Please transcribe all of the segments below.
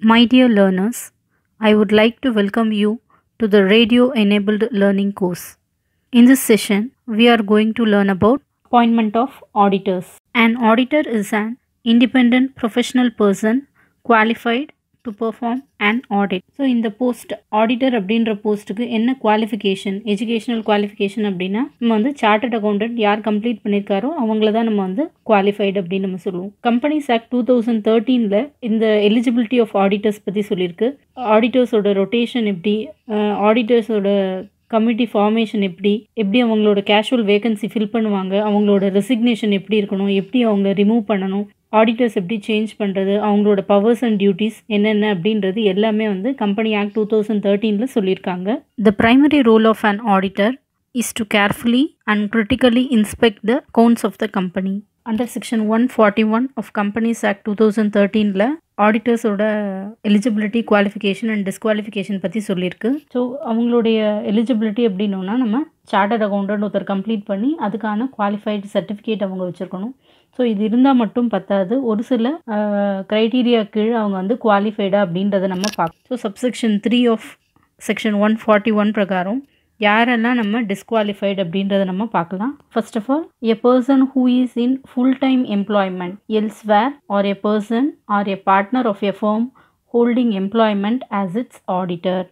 My dear learners, I would like to welcome you to the radio enabled learning course. In this session, we are going to learn about appointment of auditors. An auditor is an independent professional person qualified to perform and audit so இந்த post auditor அப்படின்ற போஸ்ட்டுக்கு என்ன qualification educational qualification அப்படின்னா நம்ம வந்து chartered accountant யார் complete பண்ணியிருக்காரோ அவங்கள தான் நம்ம வந்து குவாலிஃபைடு அப்படின்னு நம்ம சொல்லுவோம் கம்பெனிஸ் ஆக்ட் டூ தௌசண்ட் தேர்ட்டீனில் இந்த எலிஜிபிலிட்டி ஆஃப் ஆடிட்டர்ஸ் பற்றி சொல்லியிருக்கு ஆடிட்டர்ஸோட ரொட்டேஷன் எப்படி ஆடிட்டர்ஸோட கமிட்டி ஃபார்மேஷன் எப்படி எப்படி அவங்களோட கேஷுவல் வேகன்சி ஃபில் பண்ணுவாங்க அவங்களோட ரெசிக்னேஷன் எப்படி இருக்கணும் எப்படி அவங்க ரிமூவ் பண்ணணும் ஆடிட்டர்ஸ் எப்படி சேஞ்ச் பண்ணுறது அவங்களோட பவர்ஸ் அண்ட் டியூட்டிஸ் என்னென்ன அப்படின்றது எல்லாமே வந்து கம்பெனி ஆக்ட் டூ தௌசண்ட் தேர்ட்டீனில் சொல்லியிருக்காங்க the primary role of an auditor is to carefully and critically inspect the accounts of the company under section one forty one of companies act two thousand தேர்ட்டீனில் ஆடிட்டர்ஸோட eligibility qualification and disqualification பற்றி சொல்லியிருக்கு so அவங்களுடைய eligibility அப்படின்னா நம்ம chartered accountant ஒருத்தர் complete பண்ணி அதுக்கான குவாலிஃபைடு சர்டிஃபிகேட் அவங்க வச்சுருக்கணும் ஸோ இது இருந்தால் மட்டும் பத்தாது ஒரு சில க்ரைட்டீரியா கீழே அவங்க வந்து குவாலிஃபைடா அப்படின்றத நம்ம பார்க்கணும் so subsection three of section one forty one பிரகாரம் யாரெல்லாம் நம்ம டிஸ்குவாலிஃபைடு அப்படின்றத நம்ம பார்க்கலாம் first of all a person who is in full time employment elsewhere or a person or a partner of a firm holding employment as its auditor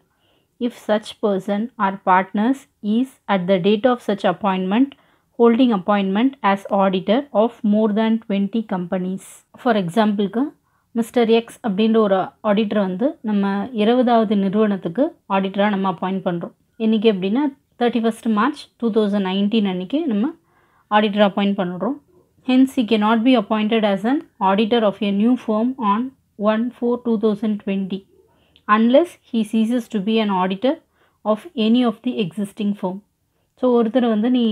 if such person or partners is at the date of such appointment holding appointment as auditor of more than twenty companies for எக்ஸாம்பிளுக்கு mister X அப்படின்ற ஒரு auditor வந்து நம்ம இருபதாவது நிறுவனத்துக்கு ஆடிட்டராக நம்ம appoint பண்ணுறோம் என்றைக்கு அப்படின்னா thirty first March two thousand nineteen அன்றைக்கி நம்ம ஆடிட்டர் அப்பாயிண்ட் பண்ணுறோம் hence he can not be appointed as an auditor of a new firm on one four two thousand twenty unless he ceases to be an auditor of any of the existing firm so ஒருத்தர் வந்து நீ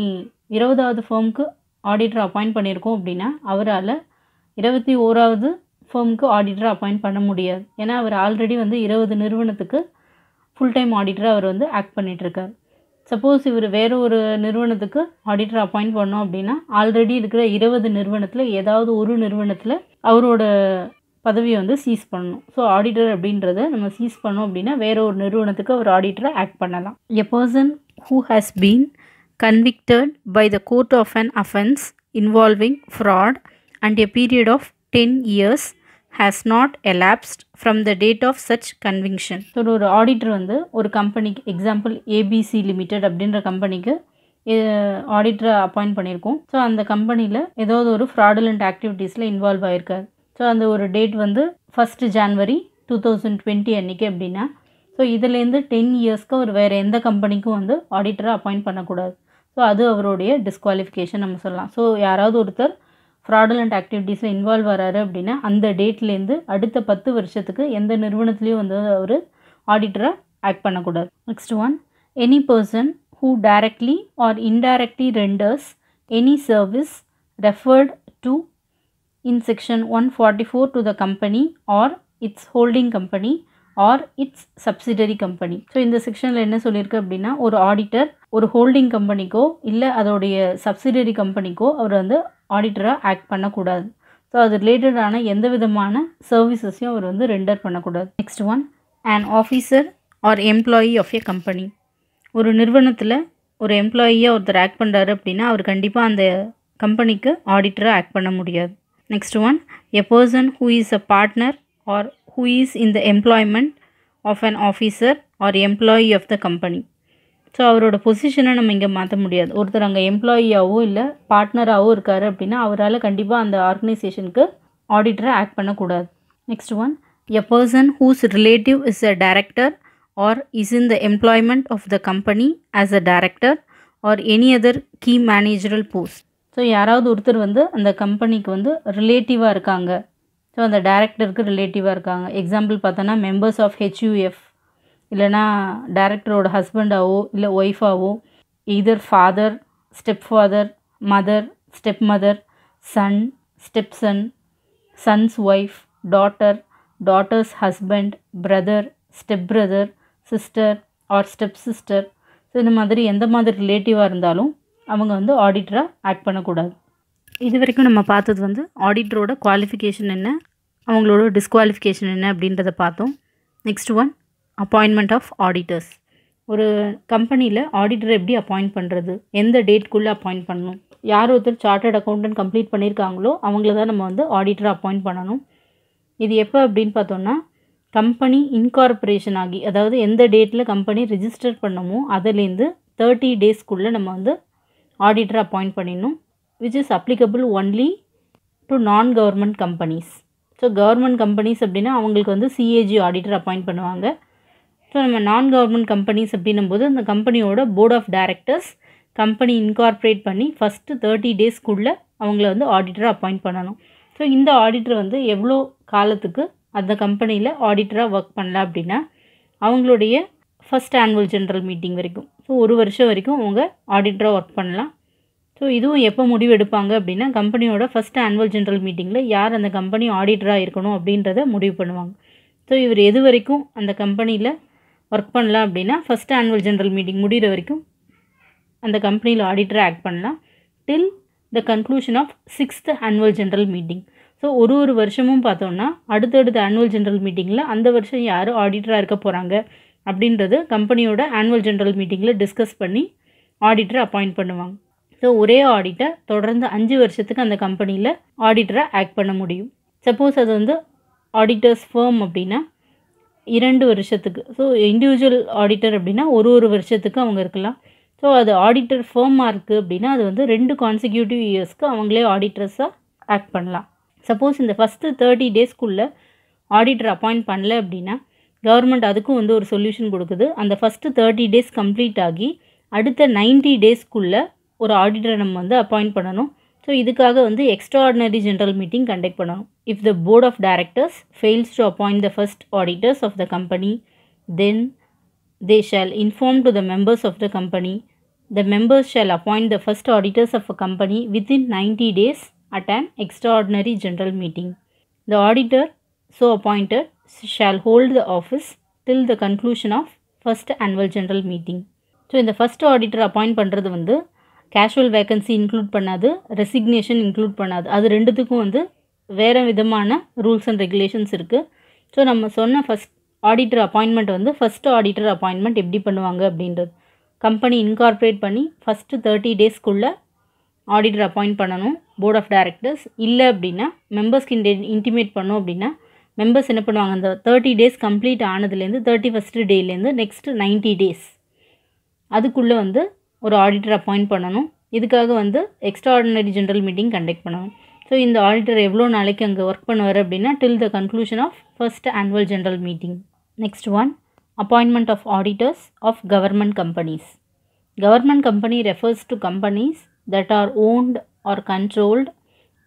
இருபதாவது ஃபேர்முக்கு auditor appoint பண்ணியிருக்கோம் அப்படின்னா அவரால் இருபத்தி ஓராவது ஃபேர்முக்கு auditor appoint பண்ண முடியாது ஏன்னா அவர் ஆல்ரெடி வந்து இருபது நிறுவனத்துக்கு ஃபுல் டைம் ஆடிட்டராக அவர் வந்து ஆக்ட் பண்ணிகிட்ருக்கார் சப்போஸ் இவர் வேறு ஒரு நிறுவனத்துக்கு ஆடிட்டர் அப்பாயிண்ட் பண்ணோம் அப்படின்னா ஆல்ரெடி இருக்கிற இருபது நிறுவனத்தில் ஏதாவது ஒரு நிறுவனத்தில் அவரோட பதவியை வந்து சீஸ் பண்ணணும் ஸோ ஆடிட்டர் அப்படின்றத நம்ம சீஸ் பண்ணோம் அப்படின்னா வேறு ஒரு நிறுவனத்துக்கு அவர் ஆடிட்டரை ஆக்ட் பண்ணலாம் a person who has been convicted by the court of an offence involving fraud and a period of ten years has not elapsed from the date of such conviction so ஒரு auditor வந்து ஒரு கம்பெனிக்கு example ABC limited அப்படின்ற கம்பெனிக்கு ஆடிட்டரை appoint பண்ணியிருக்கோம் so அந்த கம்பெனியில் ஏதாவது ஒரு ஃப்ராடுலண்ட் ஆக்டிவிட்டீஸில் இன்வால்வ் ஆயிருக்காரு ஸோ அந்த ஒரு டேட் வந்து first January two thousand twenty அன்றைக்கி அப்படின்னா ஸோ இதுலேருந்து டென் இயர்ஸ்க்கு அவர் வேறு எந்த கம்பெனிக்கும் வந்து ஆடிட்டரை அப்பாயிண்ட் பண்ணக்கூடாது ஸோ அது அவருடைய டிஸ்குவாலிஃபிகேஷன் நம்ம சொல்லலாம் ஸோ யாராவது ஒருத்தர் ஃப்ராடுலண்ட் ஆக்டிவிட்டீஸில் இன்வால்வ் ஆகிறாரு அப்படின்னா அந்த டேட்லேருந்து அடுத்த பத்து வருஷத்துக்கு எந்த நிறுவனத்துலேயும் வந்து அவர் ஆடிட்டராக ஆக்ட் பண்ணக்கூடாது next one any person who directly or indirectly renders any service referred to in section one forty four to the company or its holding company or its subsidiary company so இந்த செக்ஷனில் என்ன சொல்லியிருக்கு அப்படின்னா ஒரு auditor ஒரு holding கம்பெனிக்கோ இல்லை அதோடைய subsidiary கம்பெனிக்கோ அவர் வந்து ஆடிட்டராக ஆக்ட் பண்ணக்கூடாது ஸோ அது ரிலேட்டடான எந்த விதமான சர்வீசஸையும் அவர் வந்து ரெண்டர் பண்ணக்கூடாது next one and officer or employee of a company ஒரு நிறுவனத்தில் ஒரு எம்ப்ளாயியாக ஒருத்தர் ஆக்ட் பண்ணுறாரு அப்படின்னா அவர் கண்டிப்பாக அந்த கம்பெனிக்கு ஆடிட்டராக ஆக்ட் பண்ண முடியாது next one a person who is a partner or who is in the employment of an officer or employee of the company so அவரோட பொசிஷனை நம்ம இங்கே மாற்ற முடியாது ஒருத்தர் அங்கே எம்ப்ளாயியாகவும் இல்லை பார்ட்னராகவும் இருக்கார் அப்படின்னா அவரால் கண்டிப்பாக அந்த ஆர்கனைசேஷனுக்கு ஆடிட்டரை ஆக்ட் பண்ணக்கூடாது next one a person whose relative is a director or is in the employment of the company as a director or any other key managerial post so யாராவது ஒருத்தர் வந்து அந்த கம்பெனிக்கு வந்து ரிலேட்டிவாக இருக்காங்க ஸோ அந்த டேரக்டருக்கு ரிலேட்டிவாக இருக்காங்க எக்ஸாம்பிள் பார்த்தோன்னா மெம்பர்ஸ் ஆஃப் ஹெச்யூஎஃப் இல்லைனா டேரக்டரோட ஹஸ்பண்டாவோ இல்லை ஒய்ஃபாவோ either father step father mother step mother son step son sons wife daughter daughters husband brother step brother sister or step sister so இந்த மாதிரி எந்த மாதிரி ரிலேட்டிவாக இருந்தாலும் அவங்க வந்து ஆடிட்டராக ஆக்ட் பண்ணக்கூடாது இது வரைக்கும் நம்ம பார்த்தது வந்து ஆடிட்டரோட குவாலிஃபிகேஷன் என்ன அவங்களோட டிஸ்குவாலிஃபிகேஷன் என்ன அப்படின்றத பார்த்தோம் next one appointment of auditors ஒரு கம்பெனியில் ஆடிட்டர் எப்படி அப்பாயிண்ட் பண்ணுறது எந்த டேட்குள்ளே அப்பாயிண்ட் பண்ணணும் யார் ஒருத்தர் சார்ட்டர்ட் அக்கௌண்டன்ட் கம்ப்ளீட் பண்ணியிருக்காங்களோ அவங்கள தான் நம்ம வந்து ஆடிட்டர் அப்பாயிண்ட் பண்ணணும் இது எப்போ அப்படின்னு பார்த்தோன்னா கம்பெனி இன்கார்பரேஷன் ஆகி அதாவது எந்த டேட்டில் கம்பெனி ரிஜிஸ்டர் பண்ணமோ அதுலேருந்து தேர்ட்டி டேஸ்க்குள்ளே நம்ம வந்து ஆடிட்டர் அப்பாயிண்ட் பண்ணிடணும் which is applicable only to non government companies so government companies அப்படின்னா அவங்களுக்கு வந்து சிஏஜி ஆடிட்டர் அப்பாயிண்ட் பண்ணுவாங்க ஸோ நம்ம நான் கவர்மெண்ட் கம்பெனிஸ் அப்படின்னும் போது அந்த கம்பெனியோட board of directors company incorporate பண்ணி ஃபஸ்ட்டு தேர்ட்டி டேஸ்க்குள்ளே அவங்கள வந்து ஆடிட்டரை அப்பாயிண்ட் பண்ணணும் ஸோ இந்த ஆடிட்டர் வந்து எவ்வளோ காலத்துக்கு அந்த கம்பெனியில் ஆடிட்டராக ஒர்க் பண்ணல அப்படின்னா அவங்களுடைய ஃபஸ்ட் ஆனுவல் ஜென்ரல் மீட்டிங் வரைக்கும் ஸோ ஒரு வருஷம் வரைக்கும் அவங்க ஆடிட்டராக ஒர்க் பண்ணலாம் ஸோ இதுவும் எப்போ முடிவு எடுப்பாங்க அப்படின்னா கம்பெனியோட ஃபஸ்ட் ஆனுவல் ஜென்ரல் மீட்டிங்கில் யார் அந்த கம்பெனி ஆடிட்டராக இருக்கணும் அப்படின்றத முடிவு பண்ணுவாங்க ஸோ இவர் எது வரைக்கும் அந்த கம்பெனியில் ஒர்க் பண்ணலாம் அப்படின்னா ஃபஸ்ட்டு ஆனுவல் ஜென்ரல் மீட்டிங் முடிகிற வரைக்கும் அந்த கம்பெனியில் ஆடிட்டராக ஆக்ட் பண்ணலாம் till the conclusion of sixth annual general meeting so ஒரு ஒரு வருஷமும் பார்த்தோம்னா அடுத்தடுத்த ஆனுவல் ஜென்ரல் மீட்டிங்கில் அந்த வருஷம் யார் ஆடிட்டராக இருக்க போகிறாங்க அப்படின்றது கம்பெனியோட ஆனுவல் ஜென்ரல் மீட்டிங்கில் டிஸ்கஸ் பண்ணி ஆடிட்டரை அப்பாயிண்ட் பண்ணுவாங்க ஸோ ஒரே ஆடிட்டர் தொடர்ந்து அஞ்சு வருஷத்துக்கு அந்த கம்பெனியில் ஆடிட்டராக ஆக்ட் பண்ண முடியும் சப்போஸ் அது வந்து ஆடிட்டர்ஸ் ஃபேம் அப்படின்னா இரண்டு வருஷத்துக்கு ஸோ இண்டிவிஜுவல் ஆடிட்டர் அப்படின்னா ஒரு ஒரு வருஷத்துக்கு அவங்க இருக்கலாம் ஸோ அது ஆடிட்டர் ஃபேமாக மார்க்கு அப்படின்னா அது வந்து ரெண்டு கான்சிக்யூட்டிவ் இயர்ஸ்க்கு அவங்களே ஆடிட்டர்ஸாக ஆக்ட் பண்ணலாம் சப்போஸ் இந்த ஃபஸ்ட்டு தேர்ட்டி டேஸ்க்குள்ளே ஆடிட்டர் அப்பாயிண்ட் பண்ணல அப்படின்னா கவர்மெண்ட் அதுக்கும் வந்து ஒரு சொல்யூஷன் கொடுக்குது அந்த ஃபஸ்ட்டு தேர்ட்டி டேஸ் கம்ப்ளீட் ஆகி அடுத்த நைன்ட்டி டேஸ்க்குள்ளே ஒரு ஆடிட்டரை நம்ம வந்து அப்பாயிண்ட் பண்ணணும் ஸோ இதுக்காக வந்து extraordinary general meeting conduct பண்ணணும் if the board of directors fails to appoint the first auditors of the company then they shall inform to the members of the company the members shall appoint the first auditors of a company within ninety days at an extraordinary general meeting the auditor so appointed shall hold the office till the conclusion of first annual general meeting so இந்த first auditor appoint பண்ணுறது வந்து casual vacancy include பண்ணாது resignation include பண்ணாது அது ரெண்டுத்துக்கும் வந்து வேறு விதமான ரூல்ஸ் அண்ட் ரெகுலேஷன்ஸ் இருக்குது ஸோ நம்ம சொன்ன ஃபஸ்ட் ஆடிட்டர் அப்பாயின்மெண்ட் வந்து ஃபஸ்ட்டு ஆடிட்டர் அப்பாயின்மெண்ட் எப்படி பண்ணுவாங்க அப்படின்றது கம்பெனி இன்கார்ப்ரேட் பண்ணி ஃபஸ்ட்டு தேர்ட்டி டேஸ்க்குள்ளே ஆடிட்டர் அப்பாயிண்ட் பண்ணணும் போர்ட் ஆஃப் டைரக்டர்ஸ் இல்லை அப்படின்னா மெம்பர்ஸ்க்கு இன்டே இன்டிமேட் பண்ணோம் அப்படின்னா மெம்பர்ஸ் என்ன பண்ணுவாங்க அந்த தேர்ட்டி டேஸ் கம்ப்ளீட் ஆனதுலேருந்து தேர்ட்டி ஃபஸ்ட்டு டேலேருந்து நெக்ஸ்ட்டு நைன்ட்டி டேஸ் அதுக்குள்ளே வந்து ஒரு ஆடிட்டர் அப்பாயிண்ட் பண்ணணும் இதுக்காக வந்து extraordinary general meeting conduct பண்ணணும் ஸோ இந்த ஆடிட்டர் எவ்வளோ நாளைக்கு அங்கே ஒர்க் பண்ணுவார் அப்படின்னா till the conclusion of first annual general meeting next one appointment of auditors of government companies government company refers to companies that are owned or controlled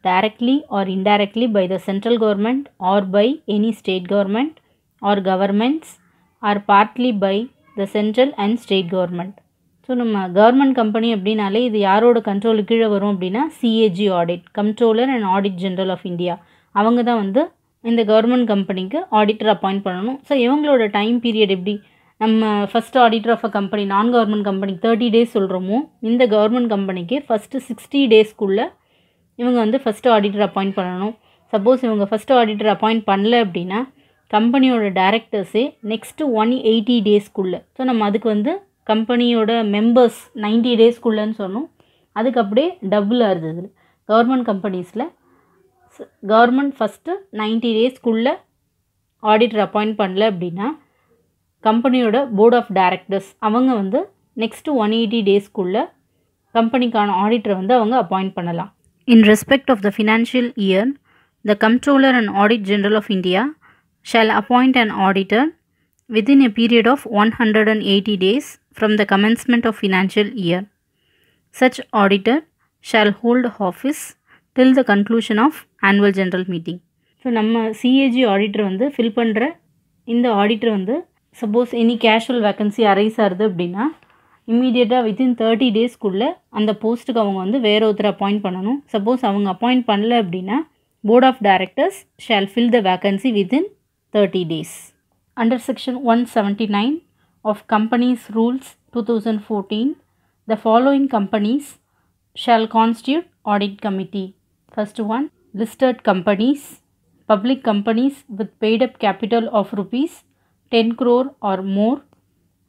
directly or indirectly by the central government R by any state government or governments or partly by the central and state government so நம்ம government company அப்படின்னாலே இது யாரோட control கீழே வரும் அப்படின்னா CAG audit controller and audit general of India அவங்க தான் வந்து இந்த கவர்மெண்ட் கம்பெனிக்கு ஆடிட்டர் அப்பாயிண்ட் பண்ணணும் ஸோ இவங்களோட டைம் பீரியட் எப்படி நம்ம first auditor of a company non government company thirty days சொல்கிறோமோ இந்த கவர்மெண்ட் கம்பெனிக்கு ஃபஸ்ட்டு சிக்ஸ்டி டேஸ்க்குள்ளே இவங்க வந்து ஃபஸ்ட்டு ஆடிட்டர் அப்பாயிண்ட் பண்ணணும் சப்போஸ் இவங்க ஃபஸ்ட்டு ஆடிட்டர் அப்பாயிண்ட் பண்ணல அப்படின்னா கம்பெனியோட டேரக்டர்ஸே நெக்ஸ்ட்டு ஒன் எயிட்டி டேஸ்க்குள்ளே ஸோ நம்ம அதுக்கு வந்து கம்பெனியோட மெம்பர்ஸ் நைன்டி டேஸ்க்குள்ளேன்னு சொன்னோம் அதுக்கு அப்படியே டபுளாக இருந்தது கவர்மெண்ட் கம்பெனிஸில் கவர்மெண்ட் ஃபஸ்ட்டு நைன்டி டேஸ்க்குள்ளே ஆடிட்டர் அப்பாயிண்ட் பண்ணல அப்படின்னா கம்பெனியோட போர்ட் ஆஃப் டைரக்டர்ஸ் அவங்க வந்து நெக்ஸ்ட்டு ஒன் எயிட்டி டேஸ்க்குள்ளே கம்பெனிக்கான ஆடிட்டரை வந்து அவங்க அப்பாயிண்ட் பண்ணலாம் in respect of the financial year the comptroller and audit general of India shall appoint and auditor within a period of one hundred and eighty days from the commencement of financial year. Such auditor shall hold office till the conclusion of annual general meeting. So நம்ம CAG auditor வந்து fill பண்ணுற இந்த auditor வந்து suppose any casual vacancy arise ஆகுது அப்படின்னா இம்மீடியட்டாக within thirty டேஸ்க்குள்ளே அந்த போஸ்ட்டுக்கு அவங்க வந்து வேற ஒருத்தர் அப்பாயிண்ட் பண்ணணும் சப்போஸ் அவங்க அப்பாயிண்ட் பண்ணல அப்படின்னா board of directors shall fill the vacancy within thirty days under section one seventy nine of Companies Rules 2014, the following companies shall constitute audit committee. First one, listed companies, public companies with paid up capital of rupees 10 crore or more,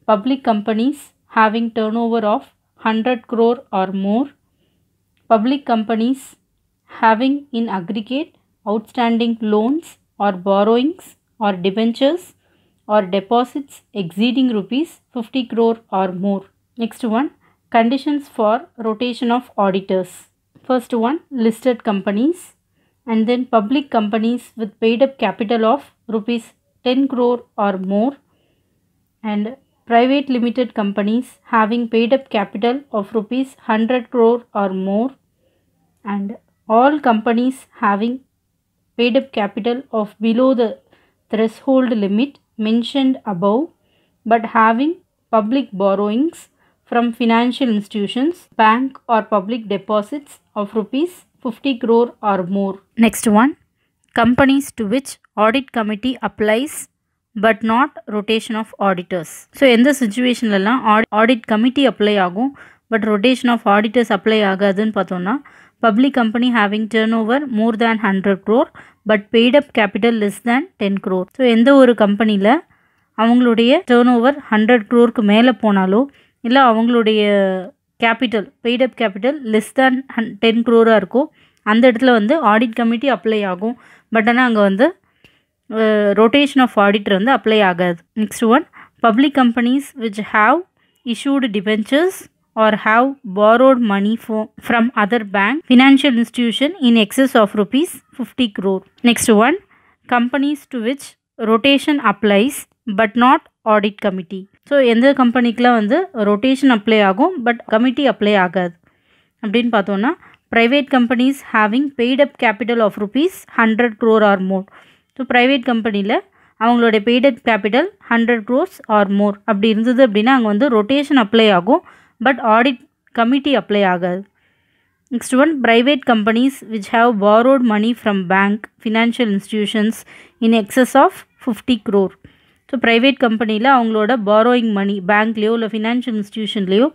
public companies having turnover of 100 crore or more, public companies having in aggregate outstanding loans or borrowings or debentures or deposits exceeding rupees 50 crore or more. Next one, conditions for rotation of auditors. First one, listed companies and then public companies with paid up capital of rupees 10 crore or more and private limited companies having paid up capital of rupees 100 crore or more and all companies having paid up capital of below the threshold limit mentioned above but having public borrowings from financial institutions, bank or public deposits of rupees 50 crore or more. Next one, companies to which audit committee applies but not rotation of auditors so எந்த சுச்சுவேஷன்லலாம் audit committee apply ஆகும் but rotation of auditors apply ஆகாதுன்னு பார்த்தோம்னா public company having turnover more than hundred crore but paid up capital less than ten crore so எந்த ஒரு கம்பெனியில் அவங்களுடைய turn over hundred க்ரோருக்கு மேலே போனாலோ இல்லை அவங்களுடைய capital paid up capital less than hun ten க்ரோராக இருக்கோ அந்த இடத்துல வந்து ஆடிட் கமிட்டி அப்ளை ஆகும் பட் ஆனால் அங்கே வந்து ரொட்டேஷன் ஆஃப் ஆடிட்டர் வந்து அப்ளை ஆகாது next one public companies which have issued debentures or have borrowed money for from other bank financial institution in excess of rupees fifty crore next one companies to which rotation applies but not audit committee so எந்த கம்பெனிக்கெலாம் வந்து rotation apply ஆகும் but committee apply ஆகாது அப்படின்னு பார்த்தோன்னா private companies having paid up capital of rupees hundred crore or more so private கம்பெனியில் அவங்களுடைய paid up capital hundred crores or more அப்படி இருந்தது அப்படின்னா அங்கே வந்து ரொட்டேஷன் அப்ளை ஆகும் பட் ஆடிட் கமிட்டி அப்ளை ஆகாது next one private companies which have borrowed money from bank financial institutions in excess of fifty crore so private கம்பெனியில் அவங்களோட பாரோயிங் மணி பேங்க்லேயோ இல்லை ஃபினான்ஷியல் இன்ஸ்டியூஷன்லேயோ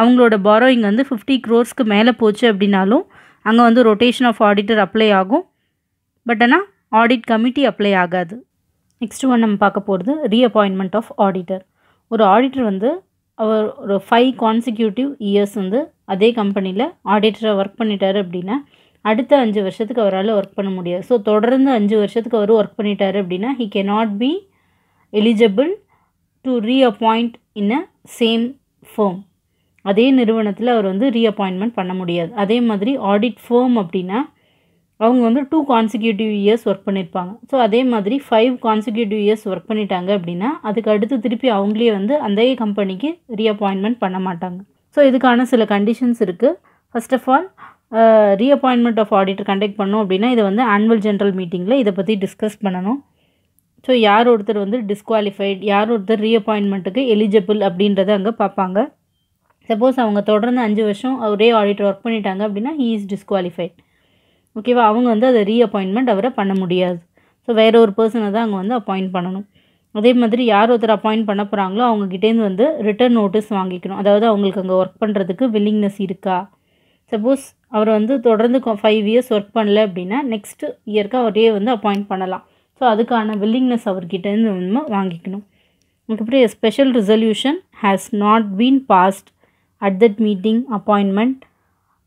அவங்களோட பாரோயிங் வந்து ஃபிஃப்டி க்ரோர்ஸ்க்கு மேலே போச்சு அப்படின்னாலும் அங்கே வந்து ரொட்டேஷன் ஆஃப் ஆடிட்டர் அப்ளை ஆகும் பட் ஆனால் ஆடிட் கமிட்டி அப்ளை ஆகாது நெக்ஸ்ட் ஒன் நம்ம பார்க்க போகிறது ரீஅப்பாயின்மெண்ட் ஆஃப் ஆடிட்டர் ஒரு ஆடிட்டர் வந்து அவர் ஒரு ஃபைவ் கான்சிக்யூட்டிவ் இயர்ஸ் வந்து அதே கம்பெனியில் ஆடிட்டராக ஒர்க் பண்ணிட்டார் அப்படின்னா அடுத்த அஞ்சு வருஷத்துக்கு அவரால் ஒர்க் பண்ண முடியாது ஸோ தொடர்ந்து அஞ்சு வருஷத்துக்கு அவர் ஒர்க் பண்ணிட்டார் அப்படின்னா he can not be eligible to reappoint in a same firm அதே நிறுவனத்தில் அவர் வந்து அப்பாயின்மெண்ட் பண்ண முடியாது அதே மாதிரி ஆடிட் ஃபோம் அப்படின்னா அவங்க வந்து டூ கான்சிக்யூட்டிவ் இயர்ஸ் ஒர்க் பண்ணியிருப்பாங்க ஸோ அதே மாதிரி ஃபைவ் கான்சிக்யூட்டிவ் இயர்ஸ் ஒர்க் பண்ணிட்டாங்க அப்படின்னா அதுக்கு அடுத்து திருப்பி அவங்களே வந்து அந்த கம்பெனிக்கு ரீஅப்பாயின்மெண்ட் பண்ண மாட்டாங்க ஸோ இதுக்கான சில கண்டிஷன்ஸ் இருக்குது first of all reappointment of auditor conduct பண்ணோம் அப்படின்னா இதை வந்து ஆனுவல் ஜென்ரல் மீட்டிங்கில் இதை பற்றி டிஸ்கஸ் பண்ணணும் ஸோ யார் ஒருத்தர் வந்து டிஸ்குவாலிஃபைட் யார் ஒருத்தர் ரீஅப்பாயின்மெண்ட்டுக்கு எலிஜிபிள் அப்படின்றத அங்கே பார்ப்பாங்க சப்போஸ் அவங்க தொடர்ந்து அஞ்சு வருஷம் ஒரே ஆடிட்டர் ஒர்க் பண்ணிட்டாங்க அப்படின்னா ஹீ இஸ் டிஸ்குவாலிஃபைட் ஓகேவா அவங்க வந்து அதை அப்பாயின்மெண்ட் அவரை பண்ண முடியாது ஸோ வேற ஒரு பர்சனை தான் அங்கே வந்து அப்பாயிண்ட் பண்ணணும் அதே மாதிரி யார் ஒருத்தர் அப்பாயிண்ட் பண்ண போகிறாங்களோ அவங்கக்கிட்டேருந்து வந்து ரிட்டர்ன் நோட்டீஸ் வாங்கிக்கணும் அதாவது அவங்களுக்கு அங்கே ஒர்க் பண்ணுறதுக்கு வில்லிங்னஸ் இருக்கா சப்போஸ் அவர் வந்து தொடர்ந்து ஃபைவ் இயர்ஸ் ஒர்க் பண்ணல அப்படின்னா நெக்ஸ்ட் இயர்க்கு அவரையே வந்து அப்பாயிண்ட் பண்ணலாம் ஸோ அதுக்கான வில்லிங்னஸ் அவர்கிட்டேருந்து நம்ம வாங்கிக்கணும் அதுக்கப்புறம் special resolution has not been passed at that meeting appointment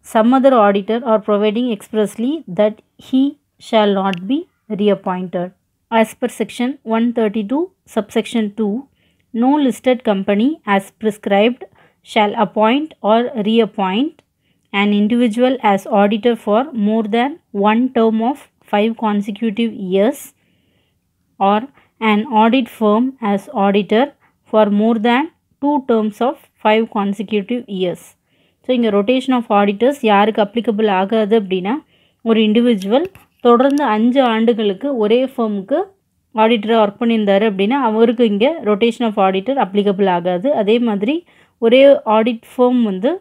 some other auditor or providing expressly that he shall not be reappointed. As per section 132 subsection 2, no listed company as prescribed shall appoint or reappoint an individual as auditor for more than one term of 5 consecutive years or an audit firm as auditor for more than two terms of 5 consecutive years. So இங்கே rotation of auditors யாருக்கு applicable ஆகாது அப்படின்னா ஒரு individual தொடர்ந்து அஞ்சு ஆண்டுகளுக்கு ஒரே ஃபார்முக்கு ஆடிட்டராக ஒர்க் பண்ணியிருந்தார் அப்படின்னா அவருக்கு இங்கே ரொட்டேஷன் ஆஃப் ஆடிட்டர் அப்ளிகபிள் ஆகாது அதே மாதிரி ஒரே ஆடிட் ஃபார்ம் வந்து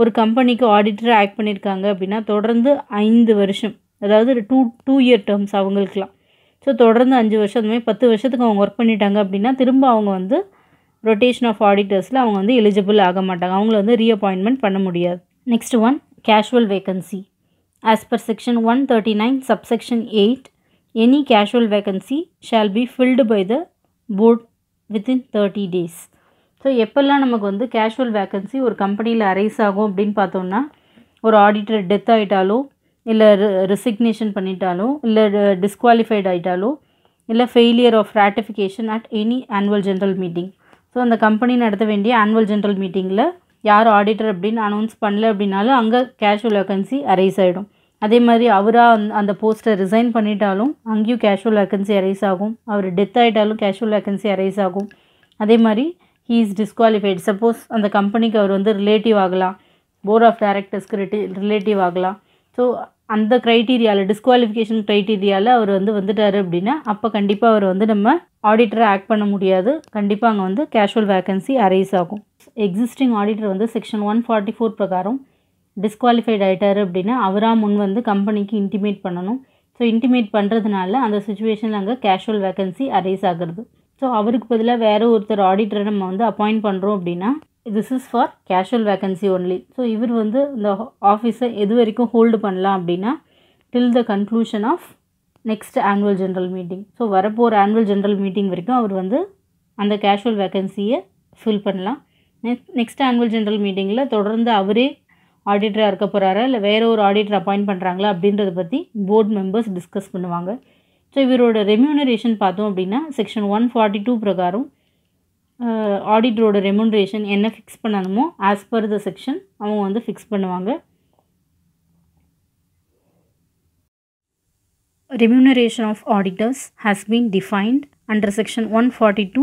ஒரு கம்பெனிக்கு ஆடிட்டராக ஆக்ட் பண்ணியிருக்காங்க அப்படின்னா தொடர்ந்து ஐந்து வருஷம் அதாவது டூ டூ இயர் டேர்ம்ஸ் அவங்களுக்குலாம் ஸோ தொடர்ந்து அஞ்சு வருஷம் அந்த மாதிரி பத்து வருஷத்துக்கு அவங்க ஒர்க் பண்ணிட்டாங்க அப்படின்னா திரும்ப அவங்க வந்து ரொட்டேஷன் ஆஃப் ஆடிட்டர்ஸில் அவங்க வந்து எலிஜிபிள் ஆக மாட்டாங்க அவங்கள வந்து ரீஅப்பாயின்மெண்ட் பண்ண முடியாது next one casual vacancy as per section one thirty nine subsection eight any casual vacancy shall be filled by the board within thirty days so எப்போல்லாம் நமக்கு வந்து கேஷுவல் வேக்கன்சி ஒரு கம்பெனியில் அரைஸ் ஆகும் அப்படின்னு பார்த்தோம்னா ஒரு ஆடிட்டர் டெத் ஆகிட்டாலோ இல்லை ரிசிக்னேஷன் பண்ணிட்டாலோ இல்லை டிஸ்குவாலிஃபைட் ஆகிட்டாலோ இல்லை failure of ratification at any annual general meeting so அந்த கம்பெனி நடத்த வேண்டிய ஆனுவல் ஜென்ரல் மீட்டிங்கில் யார் ஆடிட்டர் அப்படின்னு அனௌன்ஸ் பண்ணல அப்படின்னாலும் அங்கே கேஷுவல் வேக்கன்சி அரைஸ் ஆகிடும் அதே மாதிரி அவராக அந் அந்த போஸ்ட்டை ரிசைன் பண்ணிட்டாலும் அங்கேயும் கேஷுவல் வேக்கன்சி அரைஸ் ஆகும் அவர் டெத் ஆகிட்டாலும் கேஷுவல் வேக்கன்சி அரைஸ் ஆகும் அதே மாதிரி ஹீ இஸ் டிஸ்குவாலிஃபைட் சப்போஸ் அந்த கம்பெனிக்கு அவர் வந்து ரிலேட்டிவ் ஆகலாம் போர்ட் ஆஃப் டைரக்டர்ஸ்க்கு ரிலேட்டிவ் ஆகலாம் ஸோ அந்த க்ரைட்டீரியாவில் டிஸ்குவாலிஃபிகேஷன் க்ரைட்டீரியாவில் அவர் வந்து வந்துட்டார் அப்படின்னா அப்போ கண்டிப்பாக அவர் வந்து நம்ம ஆடிட்டரை ஆக்ட் பண்ண முடியாது கண்டிப்பாக அங்கே வந்து கேஷுவல் வேக்கன்சி அரைஸ் ஆகும் எக்ஸிஸ்டிங் ஆடிட்டர் வந்து செக்ஷன் ஒன் ஃபார்ட்டி ஃபோர் பிரகாரம் டிஸ்குவாலிஃபைட் ஆகிட்டார் அப்படின்னா அவராக முன் வந்து கம்பெனிக்கு இன்டிமேட் பண்ணணும் ஸோ இன்டிமேட் பண்ணுறதுனால அந்த சுச்சுவேஷனில் அங்கே கேஷுவல் வேக்கன்சி அரைஸ் ஆகிறது ஸோ அவருக்கு பதிலாக வேறு ஒருத்தர் ஆடிட்டரை நம்ம வந்து அப்பாயிண்ட் பண்ணுறோம் அப்படின்னா this is for casual vacancy only so இவர் வந்து இந்த ஆஃபீஸை எது வரைக்கும் ஹோல்டு பண்ணலாம் அப்படின்னா till the conclusion of next annual general meeting so வரப்போகிற ஆனுவல் ஜென்ரல் மீட்டிங் வரைக்கும் அவர் வந்து அந்த கேஷுவல் வேக்கன்சியை ஃபில் பண்ணலாம் நெக்ஸ்ட் நெக்ஸ்ட் ஆனுவல் ஜென்ரல் மீட்டிங்கில் தொடர்ந்து அவரே ஆடிட்டராக இருக்க போகிறாரா இல்லை வேறு ஒரு ஆடிட்டர் அப்பாயிண்ட் பண்ணுறாங்களா அப்படின்றத பற்றி போர்ட் மெம்பர்ஸ் டிஸ்கஸ் பண்ணுவாங்க ஸோ இவரோட ரெமியூனரேஷன் பார்த்தோம் அப்படின்னா செக்ஷன் ஒன் ஃபார்ட்டி டூ பிரகாரம் ஆடிட்டரோட ரெமுண்ட்ரேஷன் என்ன ஃபிக்ஸ் பண்ணணுமோ ஆஸ் பர் த செக்ஷன் அவங்க வந்து ஃபிக்ஸ் பண்ணுவாங்க remuneration of auditors has been defined under section one forty two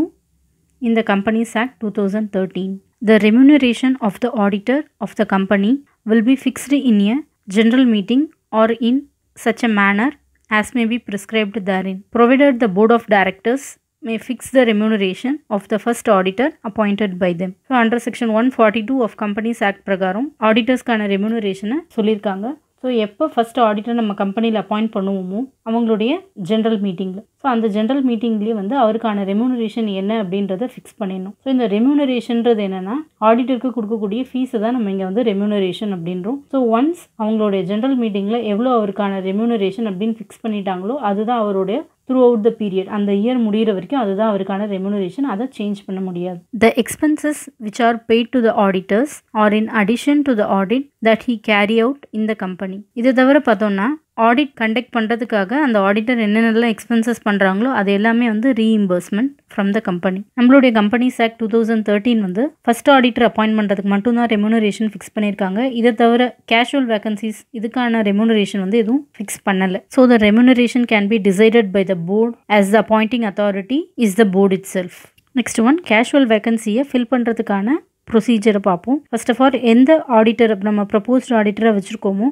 இந்த the companies act two thousand thirteen the remuneration of the auditor of the company will be fixed in a general meeting or in such a manner as may be prescribed therein provided the board of directors may fix the remuneration of the first auditor appointed by them. So under section one forty two of companies act பிரகாரம் ஆடிட்டர்ஸ்க்கான ரெம்யூனரேஷனை சொல்லியிருக்காங்க so எப்போ first auditor நம்ம கம்பெனியில் appoint பண்ணுவோமோ அவங்களுடைய general மீட்டிங்கில் so அந்த ஜென்ரல் மீட்டிங்லேயே வந்து அவருக்கான ரெம்யூனரேஷன் என்ன அப்படின்றத ஃபிக்ஸ் பண்ணிடணும் ஸோ இந்த ரெம்யூனரேஷன்றது என்னென்னா ஆடிட்டருக்கு கொடுக்கக்கூடிய ஃபீஸை தான் நம்ம இங்கே வந்து ரெம்யூனரேஷன் அப்படின்றோம் ஸோ ஒன்ஸ் அவங்களுடைய ஜென்ரல் மீட்டிங்கில் எவ்வளோ அவருக்கான ரெம்யூனரேஷன் அப்படின்னு ஃபிக்ஸ் பண்ணிட்டாங்களோ அதுதான் அவருடைய த்ரூ அவுட் த பீரியட் அந்த இயர் முடிகிற வரைக்கும் அதுதான் அவருக்கான ரெமுனரேஷன் அதை சேஞ்ச் பண்ண முடியாது the expenses which are paid to the auditors or in addition to the audit that he carry out in the company இதை தவிர பார்த்தோம்னா ஆடிட் கண்டக்ட் பண்ணுறதுக்காக அந்த ஆடிட்டர் என்னென்னலாம் எக்ஸ்பென்சஸ் பண்ணுறாங்களோ அது எல்லாமே வந்து ரீஇம்பர்ஸ்மெண்ட் ஃப்ரம் த கம்பெனி நம்மளுடைய companies act two thousand thirteen வந்து ஃபஸ்ட் ஆடிட்டர் அப்பாயின்ட் பண்ணுறதுக்கு மட்டும்தான் ரெமுனரேஷன் ஃபிக்ஸ் பண்ணியிருக்காங்க இதை தவிர கேஷுவல் வேகன்சிஸ் இதுக்கான ரெமுனரேஷன் வந்து எதுவும் ஃபிக்ஸ் பண்ணலை so the remuneration can be decided by the board as the appointing authority is the board itself next one casual வேகன்சியை ஃபில் பண்ணுறதுக்கான ப்ரொசீஜரை பார்ப்போம் ஃபர்ஸ்ட் ஆஃப் ஆல் எந்த ஆடிட்டர் நம்ம ப்ரப்போஸ்ட் ஆடிட்டரை வச்சுருக்கோமோ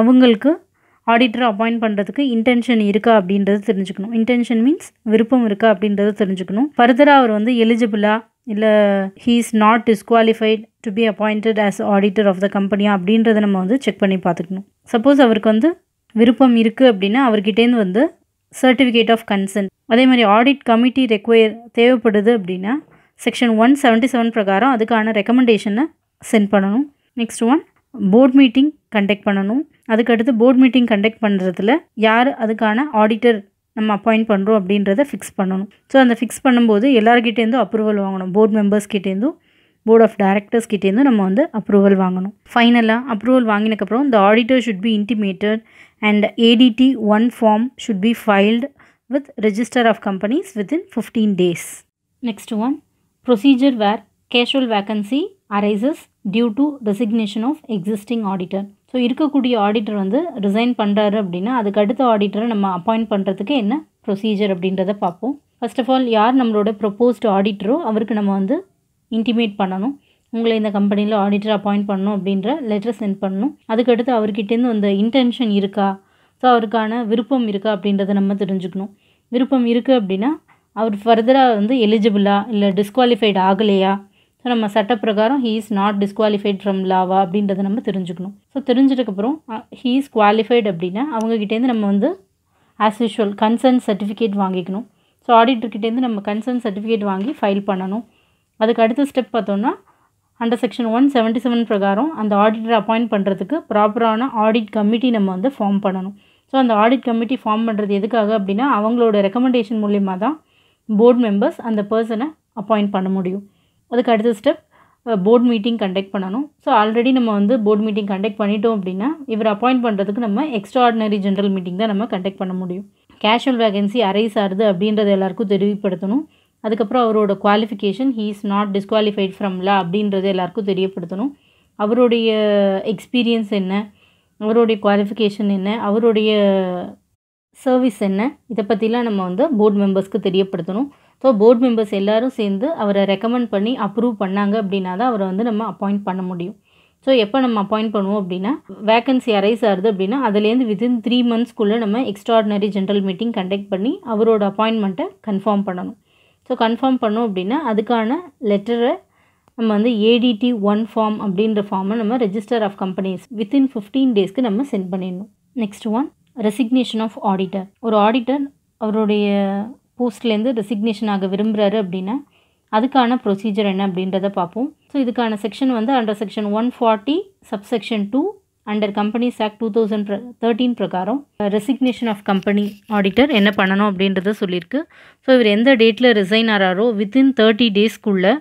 அவங்களுக்கு ஆடிட்டர் அப்பாயிண்ட் பண்ணுறதுக்கு இன்டென்ஷன் இருக்கா அப்படின்றது தெரிஞ்சுக்கணும் இன்டென்ஷன் மீன்ஸ் விருப்பம் இருக்கா அப்படின்றத தெரிஞ்சுக்கணும் ஃபர்தராக அவர் வந்து எலிஜிபிளா இல்லை he is not disqualified to be appointed as auditor of the கம்பெனியா அப்படின்றத நம்ம வந்து செக் பண்ணி பார்த்துக்கணும் சப்போஸ் அவருக்கு வந்து விருப்பம் இருக்குது அப்படின்னா அவர்கிட்டேருந்து வந்து சர்டிஃபிகேட் ஆஃப் கன்சென்ட் அதே மாதிரி ஆடிட் கமிட்டி ரெக்வயர் தேவைப்படுது அப்படின்னா செக்ஷன் ஒன் செவன்ட்டி செவன் பிரகாரம் அதுக்கான ரெக்கமெண்டேஷனை சென்ட் பண்ணணும் next one board meeting conduct பண்ணணும் அதுக்கடுத்து போர்ட் மீட்டிங் கண்டக்ட் பண்ணுறதுல யார் அதுக்கான ஆடிட்டர் நம்ம அப்பாயிண்ட் பண்ணுறோம் அப்படின்றத ஃபிக்ஸ் பண்ணணும் ஸோ அந்த ஃபிக்ஸ் பண்ணும்போது எல்லார்கிட்டேருந்தும் அப்ரூவல் வாங்கணும் போர்ட் மெம்பர்ஸ்கிட்டேருந்தும் போர்ட் ஆஃப் டைரக்டர்ஸ் கிட்டேருந்து நம்ம வந்து அப்ரூவல் வாங்கணும் ஃபைனலாக அப்ரூவல் வாங்கினக்கப்புறம் இந்த auditor should be intimated and ADT one form should be filed with register of companies within fifteen days next one procedure where casual vacancy arises due to resignation of existing auditor so இருக்கக்கூடிய auditor வந்து resign பண்ணுறாரு அப்படின்னா அதுக்கு அடுத்த ஆடிட்டரை நம்ம appoint பண்ணுறதுக்கு என்ன procedure அப்படின்றத பார்ப்போம் ஃபர்ஸ்ட் ஆஃப் ஆல் யார் நம்மளோட ப்ரொப்போஸ்ட் ஆடிட்டரோ அவருக்கு நம்ம வந்து இன்டிமேட் பண்ணணும் உங்களை இந்த கம்பெனியில் ஆடிட்டர் அப்பாயிண்ட் பண்ணணும் அப்படின்ற லெட்டர் சென்ட் பண்ணணும் அதுக்கடுத்து அவர்கிட்டேருந்து அந்த இன்டென்ஷன் இருக்கா ஸோ அவருக்கான விருப்பம் இருக்கா அப்படின்றத நம்ம தெரிஞ்சுக்கணும் விருப்பம் இருக்குது அப்படின்னா அவர் ஃபர்தராக வந்து எலிஜிபிளா இல்லை டிஸ்குவாலிஃபைடு ஆகலையா நம்ம சட்ட பிரகாரம் he is not disqualified from லாவா அப்படின்றத நம்ம தெரிஞ்சுக்கணும் ஸோ தெரிஞ்சதுக்கப்புறம் ஹீ இஸ் குவாலிஃபைடு அப்படின்னா அவங்ககிட்டேருந்து நம்ம வந்து ஆஸ் யூஷுவல் கன்சர்ன் சர்டிஃபிகேட் வாங்கிக்கணும் ஸோ ஆடிட்டர்கிட்டேருந்து நம்ம கன்சர்ன் சர்டிஃபிகேட் வாங்கி ஃபைல் பண்ணணும் அதுக்கு அடுத்த ஸ்டெப் பார்த்தோம்னா under section one seventy seven பிரகாரம் அந்த ஆடிட்டரை அப்பாயிண்ட் பண்ணுறதுக்கு ப்ராப்பரான ஆடிட் கமிட்டி நம்ம வந்து ஃபார்ம் பண்ணணும் ஸோ அந்த ஆடிட் கமிட்டி ஃபார்ம் பண்ணுறது எதுக்காக அப்படின்னா அவங்களோட ரெக்கமெண்டேஷன் மூலிமா தான் போர்ட் மெம்பர்ஸ் அந்த பர்சனை அப்பாயிண்ட் பண்ண முடியும் அதுக்கு அடுத்த ஸ்டெப் போர்ட் மீட்டிங் கண்டக்ட் பண்ணணும் ஸோ ஆல்ரெடி நம்ம வந்து போர்ட் மீட்டிங் கண்டக்ட் பண்ணிட்டோம் அப்படின்னா இவர் அப்பாயிண்ட் பண்ணுறதுக்கு நம்ம எக்ஸ்ட்ரா ஆர்டினரி ஜென்ரல் மீட்டிங் தான் நம்ம கண்டக்ட் பண்ண முடியும் கேஷுவல் வேகன்சி அரைஸ் ஆகுது அப்படின்றத எல்லாருக்கும் தெரிவிப்படுத்தணும் அதுக்கப்புறம் அவரோட qualification he is not disqualified from law அப்படின்றத எல்லாருக்கும் தெரியப்படுத்தணும் அவருடைய எக்ஸ்பீரியன்ஸ் என்ன அவருடைய குவாலிஃபிகேஷன் என்ன அவருடைய சர்வீஸ் என்ன இதை பற்றிலாம் நம்ம வந்து போர்ட் மெம்பர்ஸ்க்கு தெரியப்படுத்தணும் ஸோ போர்ட் மெம்பர்ஸ் எல்லோரும் சேர்ந்து அவரை ரெக்கமெண்ட் பண்ணி அப்ரூவ் பண்ணாங்க அப்படின்னா தான் அவரை வந்து நம்ம அப்பாயிண்ட் பண்ண முடியும் ஸோ எப்போ நம்ம அப்பாயிண்ட் பண்ணுவோம் அப்படின்னா வேக்கன்சி அரைஸ் ஆகுது அப்படின்னா அதுலேருந்து வித்தின் த்ரீ மந்த்ஸ்க்குள்ளே நம்ம எக்ஸ்ட்ராடினரி ஜென்ரல் மீட்டிங் கண்டக்ட் பண்ணி அவரோட அப்பாயின்மெண்ட்டை கன்ஃபார்ம் பண்ணணும் ஸோ கன்ஃபார்ம் பண்ணோம் அப்படின்னா அதுக்கான லெட்டரை நம்ம வந்து ஏடிடி ஒன் ஃபார்ம் அப்படின்ற ஃபார்மை நம்ம register of companies within fifteen டேஸ்க்கு நம்ம சென்ட் பண்ணிடணும் next one resignation of auditor ஒரு ஆடிட்டர் அவருடைய போஸ்ட்லேருந்து ரெசிக்னேஷன் ஆக விரும்புகிறாரு அப்படின்னா அதுக்கான ப்ரொசீஜர் என்ன அப்படின்றத பார்ப்போம் ஸோ இதுக்கான செக்ஷன் வந்து under section one forty subsection two under companies act two thousand thirteen பிரகாரம் ரெசிக்னேஷன் ஆஃப் கம்பெனி ஆடிட்டர் என்ன பண்ணணும் அப்படின்றத சொல்லியிருக்கு ஸோ இவர் எந்த டேட்டில் ரிசைன் ஆகிறாரோ வித்தின் தேர்ட்டி டேஸ்க்குள்ளே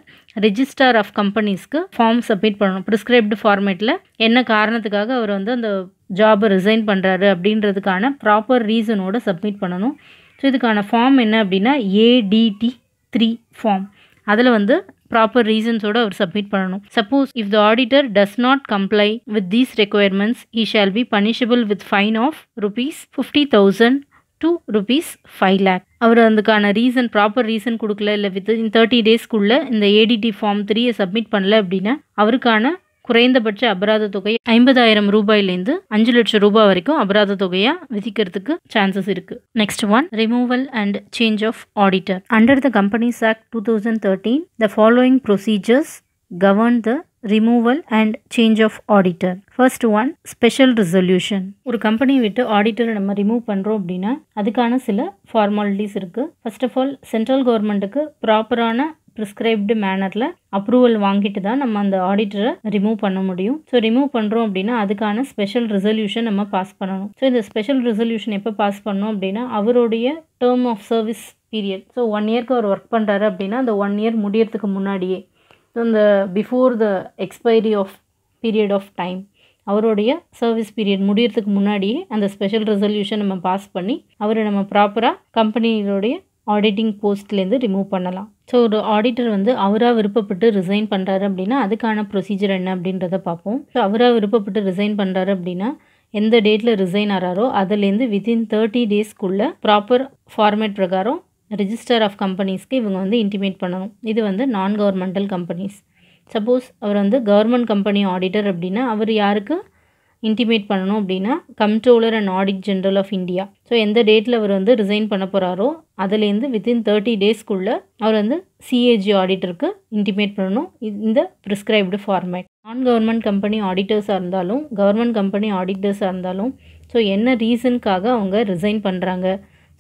ரிஜிஸ்டார் ஆஃப் கம்பெனிஸ்க்கு ஃபார்ம் சப்மிட் பண்ணணும் ப்ரிஸ்கிரைப்டு ஃபார்மேட்டில் என்ன காரணத்துக்காக அவர் வந்து அந்த ஜாபை ரிசைன் பண்ணுறாரு அப்படின்றதுக்கான ப்ராப்பர் ரீசனோடு சப்மிட் பண்ணணும் ஸோ இதுக்கான ஃபார்ம் என்ன அப்படின்னா ஏடிடி த்ரீ ஃபார்ம் அதில் வந்து ப்ராப்பர் ரீசன்ஸோடு அவர் சப்மிட் பண்ணணும் suppose if the auditor does not comply with these requirements he shall be punishable with fine of rupees fifty thousand to rupees five lakh அவர் அதுக்கான ரீசன் ப்ராப்பர் ரீசன் கொடுக்கல இல்லை with in thirty டேஸ்க்குள்ளே இந்த ADT form த்ரீயை submit பண்ணல அப்படின்னா அவருக்கான குறைந்தபட்ச அபராத தொகை ஐம்பதாயிரம் ரூபாயிலேருந்து அஞ்சு லட்சம் ரூபாய் வரைக்கும் அபராத தொகையா விதிக்கிறதுக்கு சான்சஸ் இருக்கு next one removal and change of auditor under the companies act two thousand thirteen the following procedures govern the removal and change of auditor first one special resolution ஒரு கம்பெனியை விட்டு ஆடிட்டரை நம்ம ரிமூவ் பண்ணுறோம் அப்படின்னா அதுக்கான சில ஃபார்மாலிட்டிஸ் இருக்குது ஃபர்ஸ்ட் ஆஃப் ஆல் சென்ட்ரல் கவர்மெண்ட்டுக்கு ப்ராப்பரான ப்ரிஸ்கிரைப்டு மேனரில் அப்ரூவல் வாங்கிட்டு தான் நம்ம அந்த ஆடிட்டரை ரிமூவ் பண்ண முடியும் ஸோ ரிமூவ் பண்ணுறோம் அப்படின்னா அதுக்கான ஸ்பெஷல் ரெசல்யூஷன் நம்ம பாஸ் பண்ணணும் ஸோ இந்த ஸ்பெஷல் ரெசல்யூஷன் எப்போ பாஸ் பண்ணோம் அப்படின்னா அவருடைய term of service period so one இயர்க்கு அவர் ஒர்க் பண்ணுறாரு அப்படின்னா அந்த ஒன் இயர் முடியறதுக்கு முன்னாடியே ஸோ இந்த before the expiry of period of time அவருடைய சர்வீஸ் பீரியட் முடியறதுக்கு முன்னாடியே அந்த ஸ்பெஷல் ரெசல்யூஷன் நம்ம பாஸ் பண்ணி அவரை நம்ம ப்ராப்பராக கம்பெனியோடைய ஆடிட்டிங் போஸ்ட்லேருந்து ரிமூவ் பண்ணலாம் ஸோ ஒரு ஆடிட்டர் வந்து அவராக விருப்பப்பட்டு ரிசைன் பண்ணுறாரு அப்படின்னா அதுக்கான ப்ரொசீஜர் என்ன அப்படின்றத பார்ப்போம் ஸோ அவராக விருப்பப்பட்டு ரிசைன் பண்ணுறாரு அப்படின்னா எந்த டேட்டில் ரிசைன் ஆகிறாரோ அதுலேருந்து வித்தின் தேர்ட்டி டேஸ்க்குள்ளே ப்ராப்பர் ஃபார்மேட் பிரகாரம் ரிஜிஸ்டர் ஆஃப் கம்பெனிஸ்க்கு இவங்க வந்து இன்டிமேட் பண்ணணும் இது வந்து நான் கவர்மெண்டல் கம்பெனிஸ் சப்போஸ் அவர் வந்து கவர்மெண்ட் கம்பெனி ஆடிட்டர் அப்படின்னா அவர் யாருக்கு இன்டிமேட் பண்ணணும் அப்படின்னா comptroller and audit general of India so எந்த டேட்டில் அவர் வந்து ரிசைன் பண்ண போகிறாரோ அதுலேருந்து வித்தின் தேர்ட்டி டேஸ்க்குள்ளே அவர் வந்து சிஏஜி ஆடிட்டருக்கு இன்டிமேட் பண்ணணும் இந்த ப்ரிஸ்கிரைப்டு ஃபார்மேட் நான் கவர்மெண்ட் கம்பெனி ஆடிட்டர்ஸாக இருந்தாலும் கவர்மெண்ட் கம்பெனி ஆடிட்டர்ஸாக இருந்தாலும் ஸோ என்ன ரீசனுக்காக அவங்க ரிசைன் பண்ணுறாங்க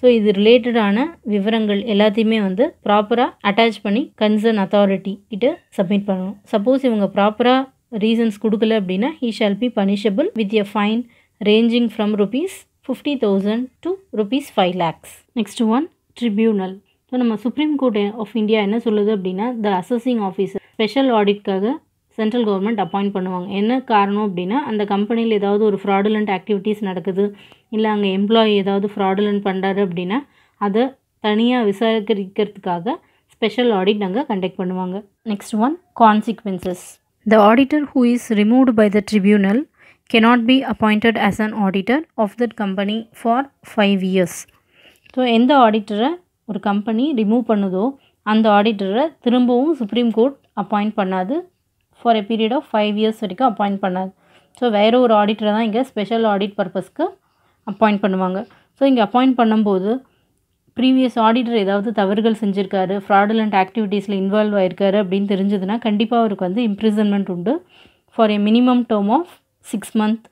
ஸோ இது ரிலேட்டடான விவரங்கள் எல்லாத்தையுமே வந்து ப்ராப்பராக அட்டாச் பண்ணி கன்சர்ன் அத்தாரிட்டி கிட்ட சப்மிட் பண்ணணும் சப்போஸ் இவங்க ப்ராப்பராக ரீசன்ஸ் கொடுக்கல அப்படின்னா he shall be punishable with a fine ranging from rupees fifty thousand to rupees five lakhs next one tribunal so நம்ம சுப்ரீம் கோர்ட் ஆஃப் இந்தியா என்ன சொல்லுது அப்படின்னா த அசஸிங் ஆஃபீஸர் ஸ்பெஷல் ஆடிட்காக சென்ட்ரல் கவர்மெண்ட் அப்பாயிண்ட் பண்ணுவாங்க என்ன காரணம் அப்படின்னா அந்த கம்பெனியில் ஏதாவது ஒரு ஃப்ராடுலண்ட் ஆக்டிவிட்டீஸ் நடக்குது இல்லை அங்கே எம்ப்ளாயி ஏதாவது ஃப்ராடுலண்ட் பண்ணுறாரு அப்படின்னா அதை தனியாக விசாரிக்கிறதுக்காக ஸ்பெஷல் ஆடிட் நாங்கள் கண்டக்ட் பண்ணுவாங்க next one consequences the auditor who is removed by the tribunal cannot be appointed as an auditor of that company for five years so எந்த ஆடிட்டரை ஒரு கம்பெனி ரிமூவ் பண்ணுதோ அந்த ஆடிட்டரை திரும்பவும் சுப்ரீம் கோர்ட் அப்பாயிண்ட் பண்ணாது for a period of five years வரைக்கும் appoint பண்ணாது ஸோ வேறு ஒரு ஆடிட்டரை தான் இங்கே ஸ்பெஷல் ஆடிட் பர்பஸ்க்கு அப்பாயிண்ட் பண்ணுவாங்க ஸோ இங்கே அப்பாயிண்ட் பண்ணும்போது ப்ரீவியஸ் ஆடிட்டர் ஏதாவது தவறுகள் செஞ்சுருக்காரு ஃப்ராடுலண்ட் ஆக்டிவிட்டீஸில் இன்வால்வ் ஆயிருக்காரு அப்படின்னு தெரிஞ்சதுன்னா கண்டிப்பாக அவருக்கு வந்து இம்ப்ரிசன்மெண்ட் உண்டு for a minimum term of six month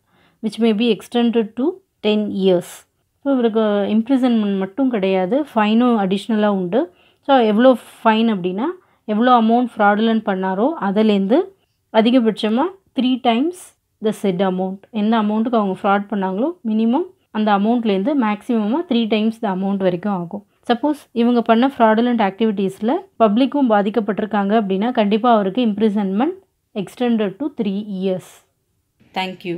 which may be extended to ten years so இவருக்கு இம்ப்ரிசன்மெண்ட் மட்டும் கிடையாது ஃபைனும் அடிஷ்னலாக உண்டு ஸோ எவ்வளோ ஃபைன் அப்படின்னா எவ்வளோ அமௌண்ட் ஃப்ராடுலன் பண்ணாரோ அதிலேருந்து அதிகபட்சமாக three times the set amount எந்த அமௌண்ட்டுக்கு அவங்க ஃப்ராட் பண்ணாங்களோ மினிமம் அந்த அமௌண்ட்லேருந்து மேக்ஸிமமாக த்ரீ டைம்ஸ் த அமௌண்ட் வரைக்கும் ஆகும் சப்போஸ் இவங்க பண்ண ஃப்ராடுலண்ட் ஆக்டிவிட்டீஸில் பப்ளிக்கும் பாதிக்கப்பட்டிருக்காங்க அப்படின்னா கண்டிப்பாக அவருக்கு imprisonment extended to three years thank you